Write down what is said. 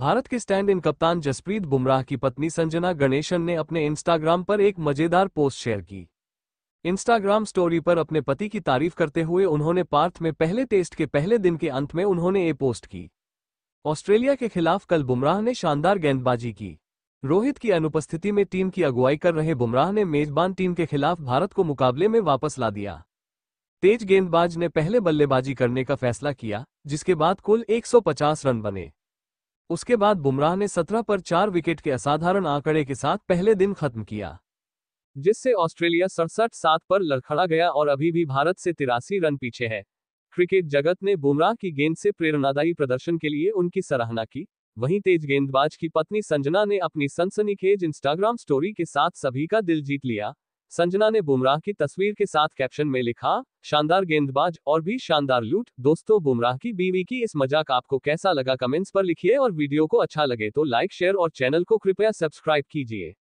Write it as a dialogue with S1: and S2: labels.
S1: भारत के stand in कप्तान जसप्रीत बुमराह की पत्नी संजना गणेशन ने अपने इंस्टाग्राम पर एक मजेदार पोस्ट शेयर की इंस्टाग्राम स्टोरी पर अपने पति की तारीफ करते हुए उन्होंने पार्थ में पहले टेस्ट के पहले दिन के अंत में उन्होंने ये पोस्ट की ऑस्ट्रेलिया के खिलाफ कल बुमराह ने शानदार गेंदबाजी की रोहित की अनुपस्थिति में टीम की अगुवाई कर रहे बुमराह ने मेजबान टीम के खिलाफ भारत को मुकाबले में वापस ला दिया तेज गेंदबाज ने पहले बल्लेबाजी करने का फैसला किया जिसके बाद कुल 150 रन बने उसके बाद बुमराह ने 17 पर चार विकेट के असाधारण आंकड़े के साथ पहले दिन खत्म किया जिससे ऑस्ट्रेलिया सड़सठ सात पर लड़खड़ा गया और अभी भी भारत से तिरासी रन पीछे है क्रिकेट जगत ने बुमराह की गेंद से प्रेरणादायी प्रदर्शन के लिए उनकी सराहना की वहीं तेज गेंदबाज की पत्नी संजना ने अपनी सनसनीखेज इंस्टाग्राम स्टोरी के साथ सभी का दिल जीत लिया संजना ने बुमराह की तस्वीर के साथ कैप्शन में लिखा शानदार गेंदबाज और भी शानदार लूट दोस्तों बुमराह की बीवी की इस मजाक आपको कैसा लगा कमेंट्स पर लिखिए और वीडियो को अच्छा लगे तो लाइक शेयर और चैनल को कृपया सब्सक्राइब कीजिए